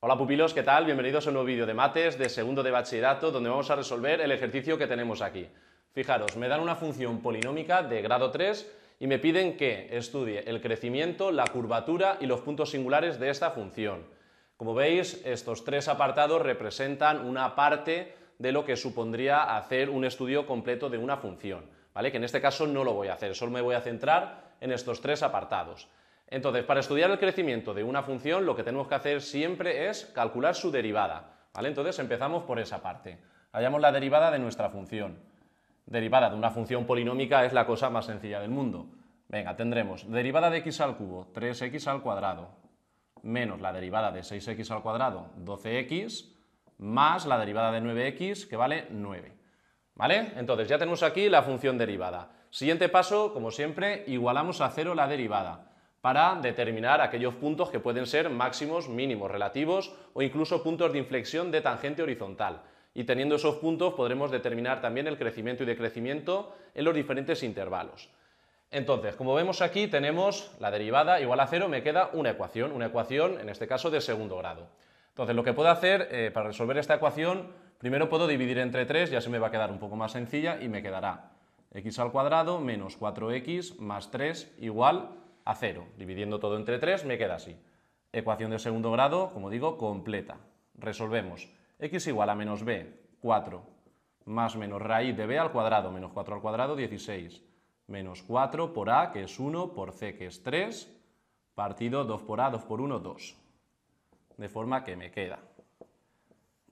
Hola pupilos, ¿qué tal? Bienvenidos a un nuevo vídeo de mates de segundo de bachillerato donde vamos a resolver el ejercicio que tenemos aquí. Fijaros, me dan una función polinómica de grado 3 y me piden que estudie el crecimiento, la curvatura y los puntos singulares de esta función. Como veis, estos tres apartados representan una parte de lo que supondría hacer un estudio completo de una función. ¿vale? Que en este caso no lo voy a hacer, solo me voy a centrar en estos tres apartados. Entonces, para estudiar el crecimiento de una función, lo que tenemos que hacer siempre es calcular su derivada, ¿vale? Entonces empezamos por esa parte. Hallamos la derivada de nuestra función. Derivada de una función polinómica es la cosa más sencilla del mundo. Venga, tendremos derivada de x al cubo, 3x al cuadrado, menos la derivada de 6x al cuadrado, 12x, más la derivada de 9x, que vale 9. ¿Vale? Entonces ya tenemos aquí la función derivada. Siguiente paso, como siempre, igualamos a cero la derivada para determinar aquellos puntos que pueden ser máximos, mínimos, relativos o incluso puntos de inflexión de tangente horizontal. Y teniendo esos puntos podremos determinar también el crecimiento y decrecimiento en los diferentes intervalos. Entonces, como vemos aquí, tenemos la derivada igual a cero, me queda una ecuación, una ecuación en este caso de segundo grado. Entonces, lo que puedo hacer eh, para resolver esta ecuación Primero puedo dividir entre 3, ya se me va a quedar un poco más sencilla y me quedará x al cuadrado menos 4x más 3 igual a 0. Dividiendo todo entre 3 me queda así. Ecuación de segundo grado, como digo, completa. Resolvemos. x igual a menos b, 4, más menos raíz de b al cuadrado, menos 4 al cuadrado, 16, menos 4 por a, que es 1, por c, que es 3, partido 2 por a, 2 por 1, 2. De forma que me queda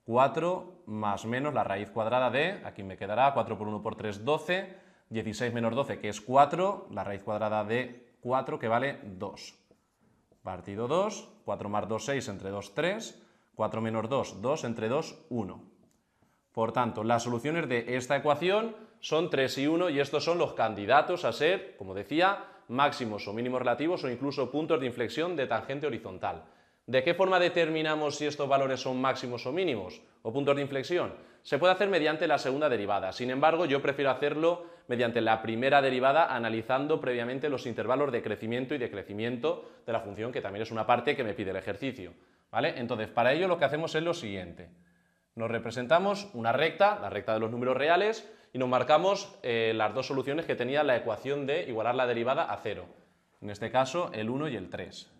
4 más menos la raíz cuadrada de, aquí me quedará 4 por 1 por 3, 12, 16 menos 12 que es 4, la raíz cuadrada de 4 que vale 2. Partido 2, 4 más 2, 6, entre 2, 3, 4 menos 2, 2, entre 2, 1. Por tanto, las soluciones de esta ecuación son 3 y 1 y estos son los candidatos a ser, como decía, máximos o mínimos relativos o incluso puntos de inflexión de tangente horizontal. ¿De qué forma determinamos si estos valores son máximos o mínimos o puntos de inflexión? Se puede hacer mediante la segunda derivada. Sin embargo, yo prefiero hacerlo mediante la primera derivada analizando previamente los intervalos de crecimiento y decrecimiento de la función, que también es una parte que me pide el ejercicio. ¿vale? Entonces, para ello lo que hacemos es lo siguiente. Nos representamos una recta, la recta de los números reales, y nos marcamos eh, las dos soluciones que tenía la ecuación de igualar la derivada a cero. En este caso, el 1 y el 3.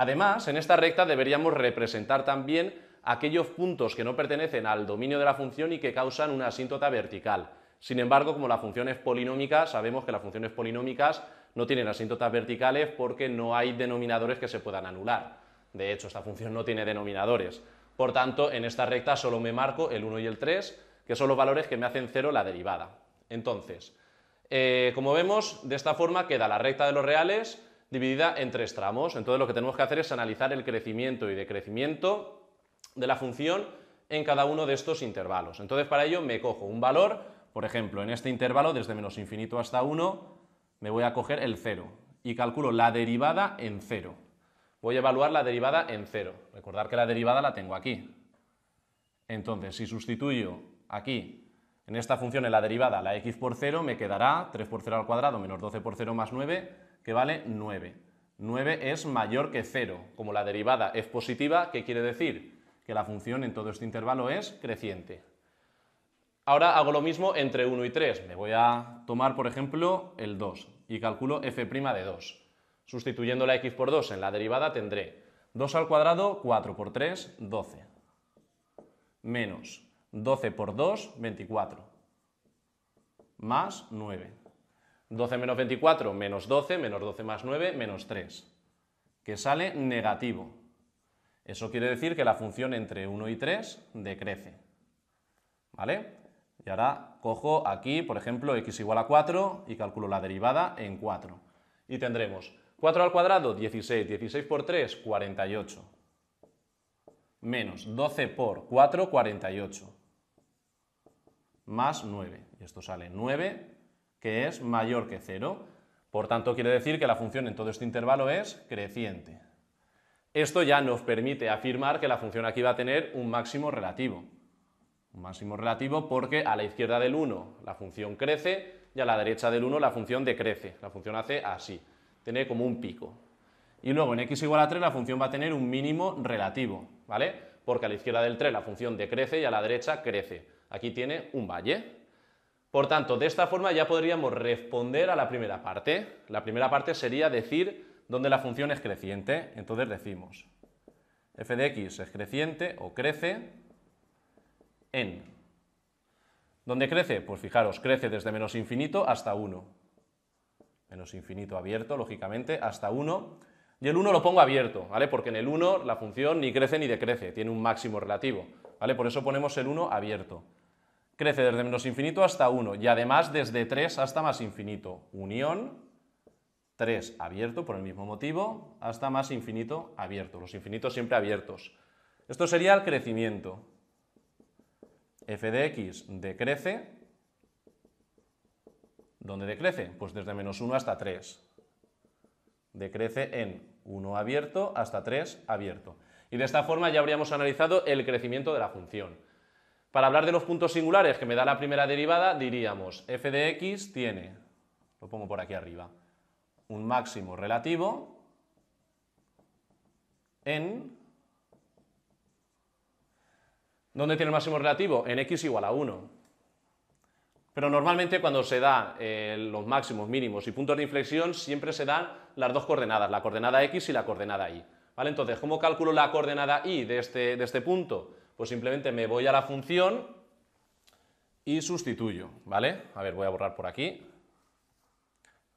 Además, en esta recta deberíamos representar también aquellos puntos que no pertenecen al dominio de la función y que causan una asíntota vertical. Sin embargo, como la función es polinómica, sabemos que las funciones polinómicas no tienen asíntotas verticales porque no hay denominadores que se puedan anular. De hecho, esta función no tiene denominadores. Por tanto, en esta recta solo me marco el 1 y el 3, que son los valores que me hacen cero la derivada. Entonces, eh, como vemos, de esta forma queda la recta de los reales, dividida en tres tramos. Entonces lo que tenemos que hacer es analizar el crecimiento y decrecimiento de la función en cada uno de estos intervalos. Entonces para ello me cojo un valor, por ejemplo, en este intervalo desde menos infinito hasta 1 me voy a coger el 0 y calculo la derivada en 0. Voy a evaluar la derivada en 0. Recordar que la derivada la tengo aquí. Entonces si sustituyo aquí en esta función en la derivada la x por 0 me quedará 3 por 0 al cuadrado menos 12 por 0 más 9 que vale 9. 9 es mayor que 0, como la derivada es positiva, ¿qué quiere decir que la función en todo este intervalo es creciente. Ahora hago lo mismo entre 1 y 3. Me voy a tomar, por ejemplo, el 2 y calculo f' de 2. Sustituyendo la x por 2 en la derivada tendré 2 al cuadrado, 4 por 3, 12. Menos 12 por 2, 24. Más 9. 12 menos 24, menos 12, menos 12 más 9, menos 3, que sale negativo. Eso quiere decir que la función entre 1 y 3 decrece. ¿Vale? Y ahora cojo aquí, por ejemplo, x igual a 4 y calculo la derivada en 4. Y tendremos 4 al cuadrado, 16, 16 por 3, 48. Menos 12 por 4, 48. Más 9. Y esto sale 9 que es mayor que 0. Por tanto, quiere decir que la función en todo este intervalo es creciente. Esto ya nos permite afirmar que la función aquí va a tener un máximo relativo. Un máximo relativo porque a la izquierda del 1 la función crece y a la derecha del 1 la función decrece. La función hace así, tiene como un pico. Y luego en x igual a 3 la función va a tener un mínimo relativo, ¿vale? Porque a la izquierda del 3 la función decrece y a la derecha crece. Aquí tiene un valle. Por tanto, de esta forma ya podríamos responder a la primera parte. La primera parte sería decir dónde la función es creciente. Entonces decimos f de x es creciente o crece en. ¿Dónde crece? Pues fijaros, crece desde menos infinito hasta 1. Menos infinito abierto, lógicamente, hasta 1. Y el 1 lo pongo abierto, ¿vale? Porque en el 1 la función ni crece ni decrece, tiene un máximo relativo, ¿vale? Por eso ponemos el 1 abierto. Crece desde menos infinito hasta 1 y además desde 3 hasta más infinito. Unión 3 abierto por el mismo motivo hasta más infinito abierto. Los infinitos siempre abiertos. Esto sería el crecimiento. f de x decrece. ¿Dónde decrece? Pues desde menos 1 hasta 3. Decrece en 1 abierto hasta 3 abierto. Y de esta forma ya habríamos analizado el crecimiento de la función. Para hablar de los puntos singulares que me da la primera derivada, diríamos f de x tiene, lo pongo por aquí arriba, un máximo relativo en... ¿Dónde tiene el máximo relativo? En x igual a 1. Pero normalmente cuando se dan eh, los máximos, mínimos y puntos de inflexión, siempre se dan las dos coordenadas, la coordenada x y la coordenada y. ¿vale? Entonces, ¿cómo calculo la coordenada y de este, de este punto? pues simplemente me voy a la función y sustituyo, ¿vale? A ver, voy a borrar por aquí.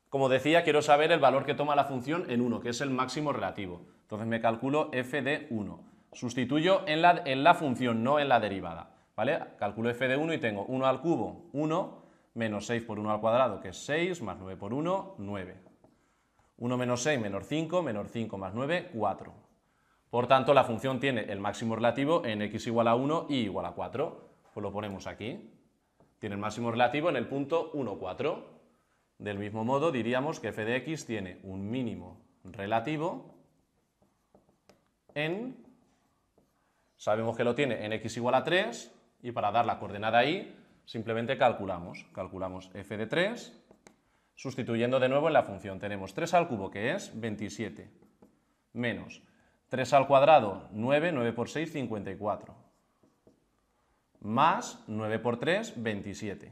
Como decía, quiero saber el valor que toma la función en 1, que es el máximo relativo. Entonces me calculo f de 1. Sustituyo en la, en la función, no en la derivada, ¿vale? Calculo f de 1 y tengo 1 al cubo, 1, menos 6 por 1 al cuadrado, que es 6, más 9 por 1, 9. 1 menos 6, menos 5, menos 5 más 9, 4. Por tanto, la función tiene el máximo relativo en x igual a 1 y igual a 4. Pues lo ponemos aquí. Tiene el máximo relativo en el punto 1, 4. Del mismo modo, diríamos que f de x tiene un mínimo relativo en... Sabemos que lo tiene en x igual a 3 y para dar la coordenada y simplemente calculamos. Calculamos f de 3 sustituyendo de nuevo en la función. Tenemos 3 al cubo, que es 27, menos 3 al cuadrado, 9, 9 por 6, 54. Más 9 por 3, 27.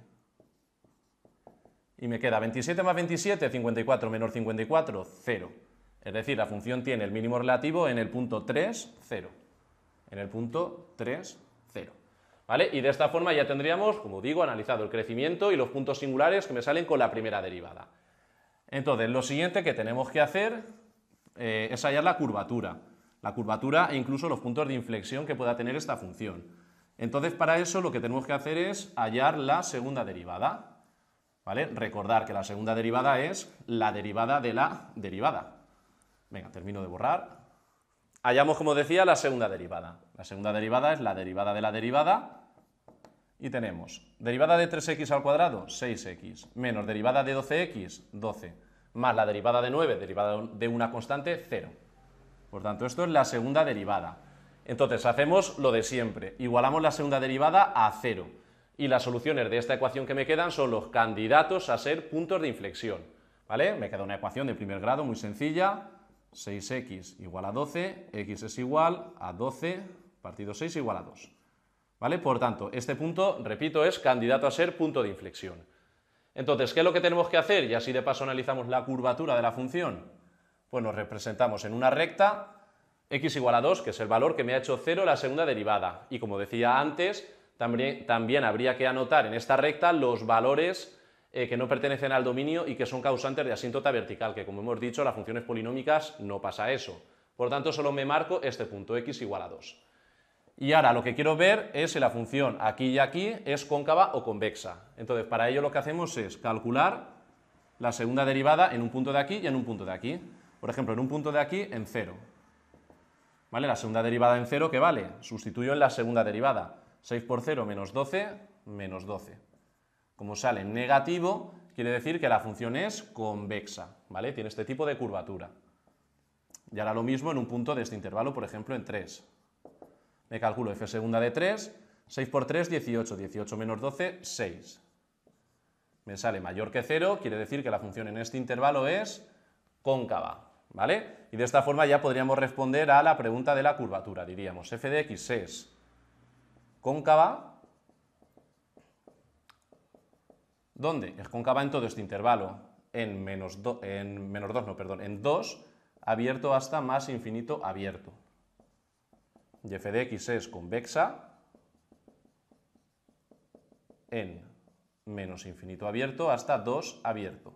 Y me queda 27 más 27, 54 menos 54, 0. Es decir, la función tiene el mínimo relativo en el punto 3, 0. En el punto 3, 0. ¿Vale? Y de esta forma ya tendríamos, como digo, analizado el crecimiento y los puntos singulares que me salen con la primera derivada. Entonces, lo siguiente que tenemos que hacer eh, es hallar la curvatura la curvatura e incluso los puntos de inflexión que pueda tener esta función. Entonces, para eso lo que tenemos que hacer es hallar la segunda derivada. ¿Vale? Recordar que la segunda derivada es la derivada de la derivada. Venga, termino de borrar. Hallamos, como decía, la segunda derivada. La segunda derivada es la derivada de la derivada. Y tenemos derivada de 3x al cuadrado, 6x, menos derivada de 12x, 12, más la derivada de 9, derivada de una constante, 0. Por tanto, esto es la segunda derivada. Entonces, hacemos lo de siempre. Igualamos la segunda derivada a cero. Y las soluciones de esta ecuación que me quedan son los candidatos a ser puntos de inflexión. ¿Vale? Me queda una ecuación de primer grado muy sencilla. 6x igual a 12, x es igual a 12 partido 6 igual a 2. ¿Vale? Por tanto, este punto, repito, es candidato a ser punto de inflexión. Entonces, ¿qué es lo que tenemos que hacer? Y así de paso analizamos la curvatura de la función. Pues nos representamos en una recta x igual a 2, que es el valor que me ha hecho 0 la segunda derivada. Y como decía antes, también, habría que anotar en esta recta los valores eh, que no pertenecen al dominio y que son causantes de asíntota vertical, que como hemos dicho, las funciones polinómicas no pasa eso. Por tanto, solo me marco este punto, x igual a 2. Y ahora lo que quiero ver es si la función aquí y aquí es cóncava o convexa. Entonces, para ello lo que hacemos es calcular la segunda derivada en un punto de aquí y en un punto de aquí por ejemplo, en un punto de aquí, en 0. ¿Vale? La segunda derivada en 0, ¿qué vale? Sustituyo en la segunda derivada. 6 por 0 menos 12, menos 12. Como sale negativo, quiere decir que la función es convexa, ¿vale? Tiene este tipo de curvatura. Y hará lo mismo en un punto de este intervalo, por ejemplo, en 3. Me calculo f segunda de 3, 6 por 3, 18, 18 menos 12, 6. Me sale mayor que 0, quiere decir que la función en este intervalo es cóncava, ¿vale? Y de esta forma ya podríamos responder a la pregunta de la curvatura, diríamos f de x es cóncava, ¿dónde? Es cóncava en todo este intervalo, en menos, 2, en 2, no, perdón, en 2 abierto hasta más infinito abierto. Y f de x es convexa en menos infinito abierto hasta 2 abierto.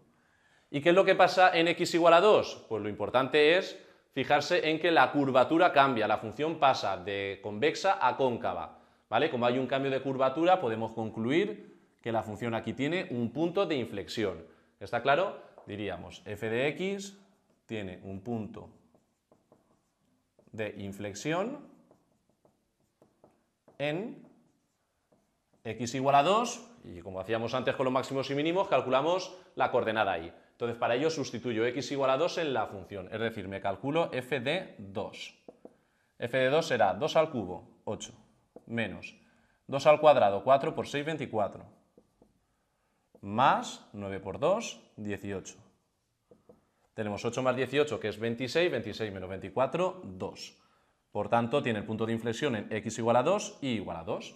¿Y qué es lo que pasa en x igual a 2? Pues lo importante es fijarse en que la curvatura cambia, la función pasa de convexa a cóncava. ¿vale? Como hay un cambio de curvatura, podemos concluir que la función aquí tiene un punto de inflexión. ¿Está claro? Diríamos f de x tiene un punto de inflexión en x igual a 2, y como hacíamos antes con los máximos y mínimos, calculamos la coordenada y. Entonces, para ello sustituyo x igual a 2 en la función, es decir, me calculo f de 2. f de 2 será 2 al cubo, 8, menos 2 al cuadrado, 4 por 6, 24, más 9 por 2, 18. Tenemos 8 más 18, que es 26, 26 menos 24, 2. Por tanto, tiene el punto de inflexión en x igual a 2 y igual a 2.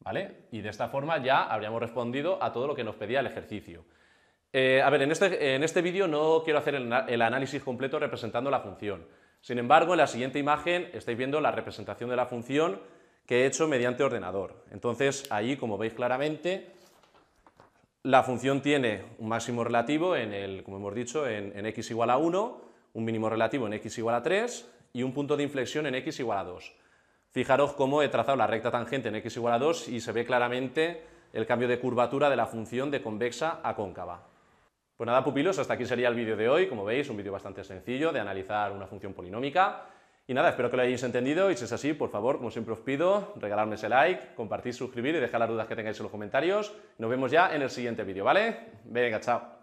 ¿Vale? Y de esta forma ya habríamos respondido a todo lo que nos pedía el ejercicio. Eh, a ver, este, en este, vídeo no quiero hacer el, análisis completo representando la función. Sin embargo, en la siguiente imagen estáis viendo la representación de la función que he hecho mediante ordenador. Entonces, ahí, como veis claramente, la función tiene un máximo relativo, en el, como hemos dicho, en, en x igual a 1, un mínimo relativo en x igual a 3 y un punto de inflexión en x igual a 2. Fijaros cómo he trazado la recta tangente en x igual a 2 y se ve claramente el cambio de curvatura de la función de convexa a cóncava. Pues nada, pupilos, hasta aquí sería el vídeo de hoy. Como veis, un vídeo bastante sencillo de analizar una función polinómica. Y nada, espero que lo hayáis entendido y si es así, por favor, como siempre os pido, regalarme ese like, compartir, suscribir y dejar las dudas que tengáis en los comentarios. Nos vemos ya en el siguiente vídeo, ¿vale? Venga, chao.